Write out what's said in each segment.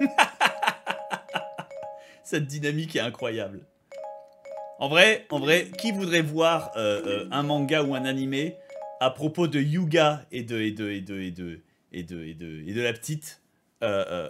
Cette dynamique est incroyable. En vrai, en vrai, qui voudrait voir euh, euh, un manga ou un animé à propos de Yuga et de et de et de et de et de la petite euh,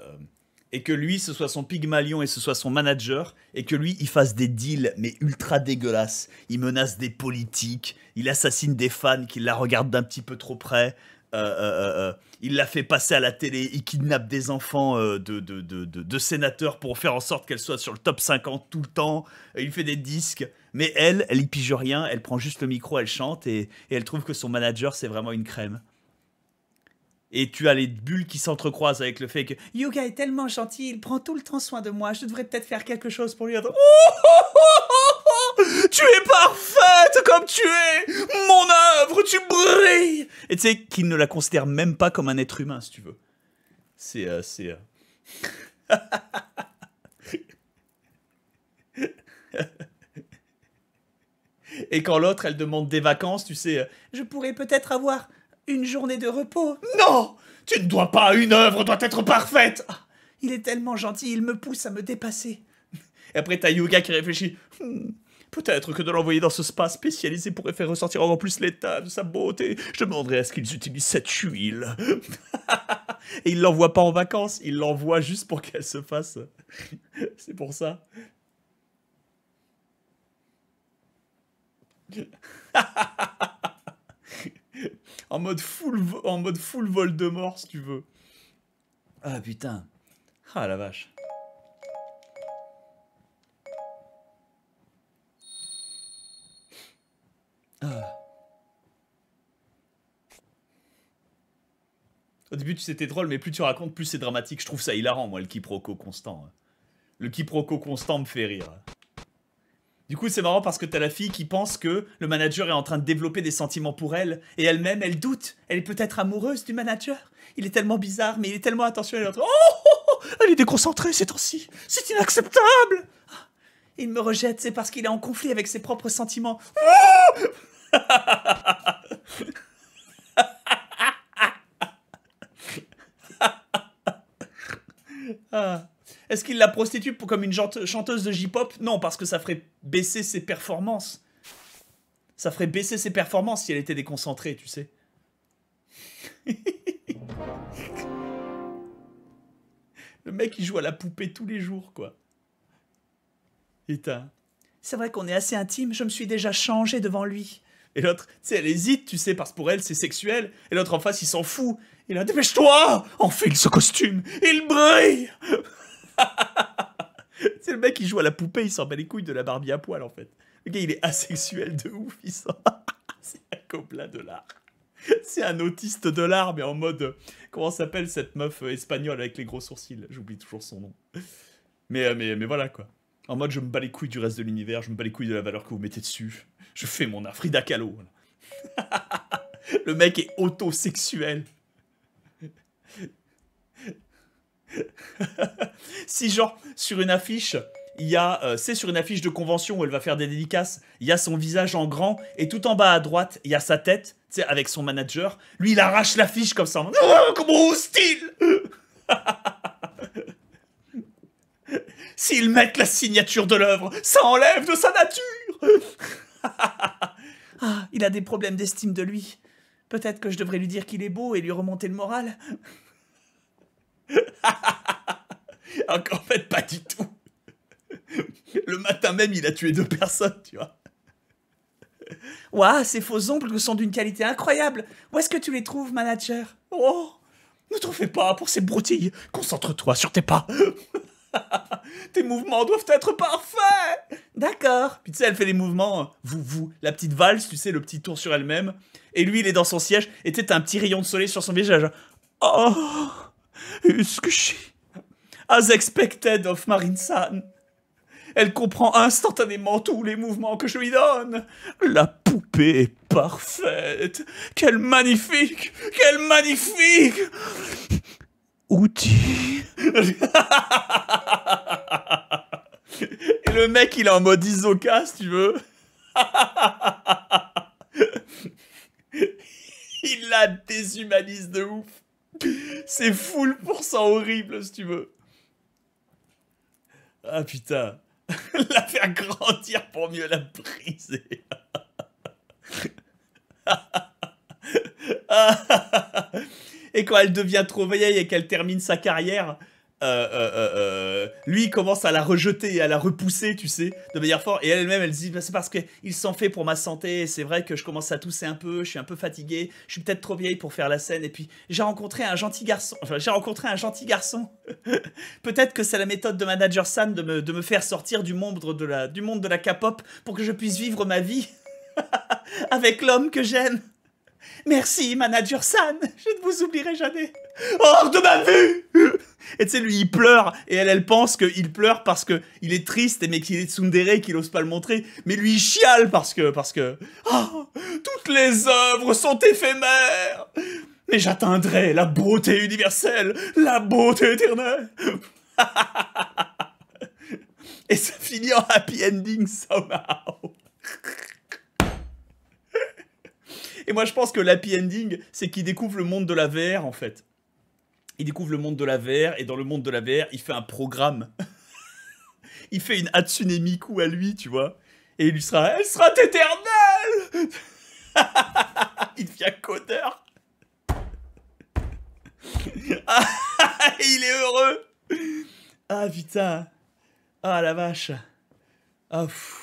et que lui ce soit son Pygmalion et ce soit son manager et que lui il fasse des deals mais ultra dégueulasses. Il menace des politiques, il assassine des fans qui la regardent d'un petit peu trop près. Euh, euh, euh, il la fait passer à la télé, il kidnappe des enfants de, de, sénateurs pour faire en sorte qu'elle soit sur le top 50 tout le temps, il fait des disques, mais elle, elle y pige rien, elle prend juste le micro, elle chante et, elle trouve que son manager c'est vraiment une crème et tu as les bulles qui s'entrecroisent avec le fait que Yuga est tellement gentil, il prend tout le temps soin de moi, je devrais peut-être faire quelque chose pour lui. Oh, oh, oh, tu es parfaite comme tu es Mon œuvre, tu brilles Et tu sais qu'il ne la considère même pas comme un être humain, si tu veux. C'est... Euh, euh. Et quand l'autre, elle demande des vacances, tu sais, euh, je pourrais peut-être avoir une journée de repos. Non Tu ne dois pas, une œuvre doit être parfaite ah, Il est tellement gentil, il me pousse à me dépasser. Et après, t'as Yuga qui réfléchit. Hmm. Peut-être que de l'envoyer dans ce spa spécialisé pourrait faire ressortir encore plus l'état de sa beauté. Je demanderais à ce qu'ils utilisent cette huile. Et il l'envoie pas en vacances, il l'envoie juste pour qu'elle se fasse. C'est pour ça. en mode full en mode full Voldemort si tu veux. Ah putain. Ah la vache. Au début, c'était drôle, mais plus tu racontes, plus c'est dramatique. Je trouve ça hilarant, moi, le quiproquo constant. Hein. Le quiproquo constant me fait rire. Hein. Du coup, c'est marrant parce que t'as la fille qui pense que le manager est en train de développer des sentiments pour elle, et elle-même, elle doute. Elle est peut-être amoureuse du manager. Il est tellement bizarre, mais il est tellement attentionné. Oh, oh, oh, oh, elle est déconcentrée ces temps-ci. C'est inacceptable. Il me rejette, c'est parce qu'il est en conflit avec ses propres sentiments. Oh Est-ce qu'il la prostitue pour, comme une chanteuse de J-pop Non, parce que ça ferait baisser ses performances. Ça ferait baisser ses performances si elle était déconcentrée, tu sais. Le mec, il joue à la poupée tous les jours, quoi. t'as... C'est vrai qu'on est assez intime, je me suis déjà changé devant lui. Et l'autre, tu sais, elle hésite, tu sais, parce que pour elle, c'est sexuel. Et l'autre en face, il s'en fout. Et a dépêche-toi Enfile ce costume Il brille c'est le mec qui joue à la poupée, il s'en bat les couilles de la Barbie à poil en fait. Le gars, il est asexuel de ouf, il c'est un copla de l'art. C'est un autiste de l'art, mais en mode. Comment s'appelle cette meuf euh, espagnole avec les gros sourcils J'oublie toujours son nom. Mais, euh, mais, mais voilà quoi. En mode, je me bats les couilles du reste de l'univers, je me bats les couilles de la valeur que vous mettez dessus. Je fais mon art. Frida Kahlo. le mec est autosexuel si genre sur une affiche, il y a, euh, c'est sur une affiche de convention où elle va faire des dédicaces, il y a son visage en grand et tout en bas à droite, il y a sa tête, tu sais, avec son manager. Lui, il arrache l'affiche comme ça. Ah, comment Oh, comment S'ils mettent la signature de l'œuvre, ça enlève de sa nature ah, Il a des problèmes d'estime de lui. Peut-être que je devrais lui dire qu'il est beau et lui remonter le moral. Encore fait, pas du tout. Le matin même, il a tué deux personnes, tu vois. Ouah, ces faux ongles sont d'une qualité incroyable. Où est-ce que tu les trouves, manager Oh, ne t'en fais pas pour ces broutilles. Concentre-toi sur tes pas. tes mouvements doivent être parfaits. D'accord. Puis tu sais, elle fait les mouvements, hein. vous, vous, la petite valse, tu sais, le petit tour sur elle-même. Et lui, il est dans son siège, et tu un petit rayon de soleil sur son visage. Oh, ce que je As expected of Marinsan. san Elle comprend instantanément tous les mouvements que je lui donne. La poupée est parfaite. Quelle magnifique, quelle magnifique outil. Et le mec, il est en mode isoca, si tu veux. il la déshumanise de ouf. C'est full pour ça horrible, si tu veux. Ah putain. la faire grandir pour mieux la briser. et quand elle devient trop vieille et qu'elle termine sa carrière, euh, euh, euh, lui commence à la rejeter et à la repousser, tu sais, de manière forte. Et elle-même, elle dit, bah, c'est parce qu'il s'en fait pour ma santé, c'est vrai que je commence à tousser un peu, je suis un peu fatiguée, je suis peut-être trop vieille pour faire la scène. Et puis, j'ai rencontré un gentil garçon, j'ai rencontré un gentil garçon. peut-être que c'est la méthode de Manager San de me, faire sortir du monde de la, du monde de la K-pop pour que je puisse vivre ma vie avec l'homme que j'aime. Merci, Manager San, je ne vous oublierai jamais. Hors de ma vue Et tu sais, lui, il pleure, et elle, elle pense qu'il pleure parce que il est triste, mais qu'il est tsundere, qu'il ose pas le montrer. Mais lui, il chiale parce que, parce que... Ah, toutes les œuvres sont éphémères Mais j'atteindrai la beauté universelle, la beauté éternelle Et ça finit en happy ending somehow Et moi, je pense que l'happy ending, c'est qu'il découvre le monde de la VR, en fait il découvre le monde de la VR, et dans le monde de la VR, il fait un programme. il fait une Hatsune Miku à lui, tu vois. Et il lui sera Elle sera éternelle Il devient codeur. il est heureux Ah putain Ah la vache Ah pfff.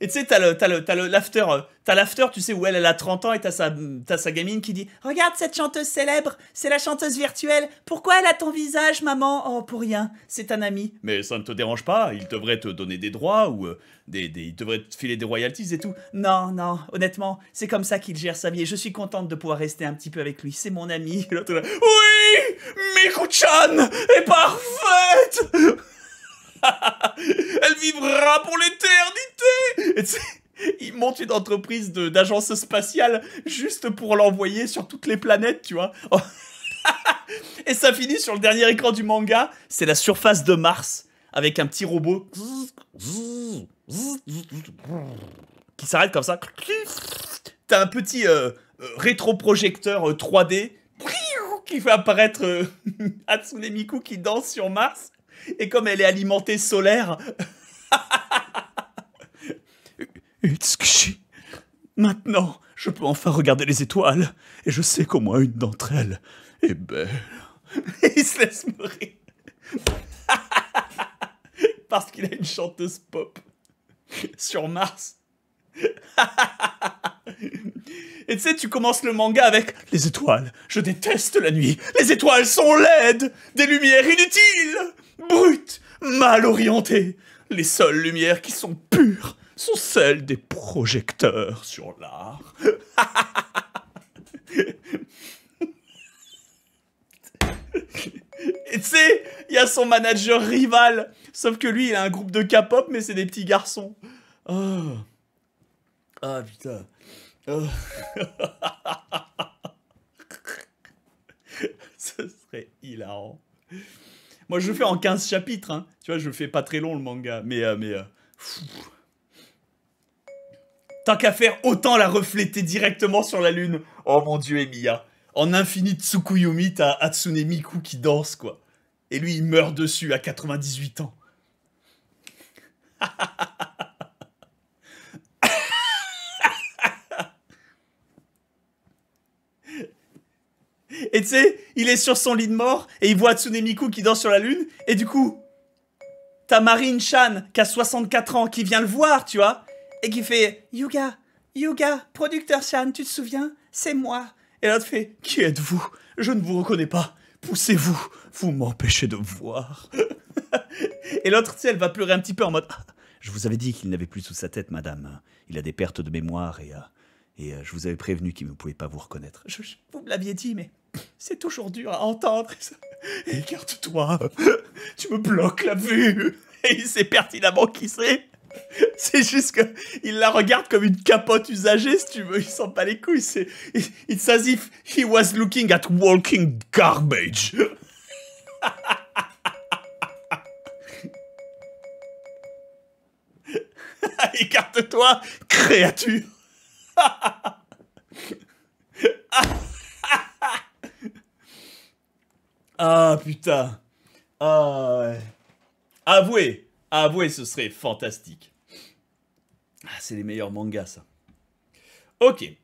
Et tu sais, euh, t'as l'after, tu sais, où elle, elle a 30 ans et t'as sa, sa gamine qui dit Regarde cette chanteuse célèbre, c'est la chanteuse virtuelle, pourquoi elle a ton visage, maman Oh, pour rien, c'est un ami. Mais ça ne te dérange pas, il devrait te donner des droits ou euh, des, il devrait te filer des royalties et tout. Non, non, honnêtement, c'est comme ça qu'il gère sa vie et je suis contente de pouvoir rester un petit peu avec lui, c'est mon ami. Oui miku est parfaite Elle vivra pour l'éternité il monte une entreprise d'agence spatiale juste pour l'envoyer sur toutes les planètes, tu vois. Et ça finit sur le dernier écran du manga, c'est la surface de Mars avec un petit robot qui s'arrête comme ça. T'as un petit euh, euh, rétroprojecteur 3D euh, qui fait apparaître euh, Hatsune Miku qui danse sur Mars. Et comme elle est alimentée solaire, Maintenant, je peux enfin regarder les étoiles, et je sais qu'au moins une d'entre elles est belle. Et il se laisse mourir. Parce qu'il a une chanteuse pop sur Mars. Et tu sais, tu commences le manga avec Les étoiles, je déteste la nuit. Les étoiles sont laides, des lumières inutiles, brutes, mal orientées. Les seules lumières qui sont pures sont celles des projecteurs sur l'art. Et tu sais, il y a son manager rival. Sauf que lui, il a un groupe de K-pop, mais c'est des petits garçons. Oh. Ah putain. Oh. Ce serait hilarant. Moi, je le fais en 15 chapitres. Hein. Tu vois, je fais pas très long le manga. Mais, euh, mais euh, Tant qu'à faire, autant la refléter directement sur la lune. Oh mon dieu, Emiya. En infini Tsukuyomi, t'as Hatsune Miku qui danse, quoi. Et lui, il meurt dessus à 98 ans. Et tu sais, il est sur son lit de mort et il voit Hatsune Miku qui danse sur la lune. Et du coup, t'as Marine Chan qui a 64 ans qui vient le voir, tu vois et qui fait Yuga, Yuga, producteur Chan, tu te souviens C'est moi. Et l'autre fait Qui êtes-vous Je ne vous reconnais pas. Poussez-vous, vous, m'empêchez de voir. et l'autre, tu sais, elle va pleurer un petit peu en mode ah, Je vous avais dit qu'il n'avait plus sous sa tête, madame. Il a des pertes de mémoire et, euh, et euh, je vous avais prévenu qu'il ne pouvait pas vous reconnaître. vous me l'aviez dit, mais c'est toujours dur à entendre. Écarte-toi, tu me bloques la vue. Et il sait pertinemment qui c'est. C'est juste qu'il la regarde comme une capote usagée, si tu veux. Il sent pas les couilles. C'est, it's as if he was looking at walking garbage. Écarte-toi, créature. ah putain. Ah ouais. Avouez, Avouez, ce serait fantastique. Ah, c'est les meilleurs mangas, ça. Ok.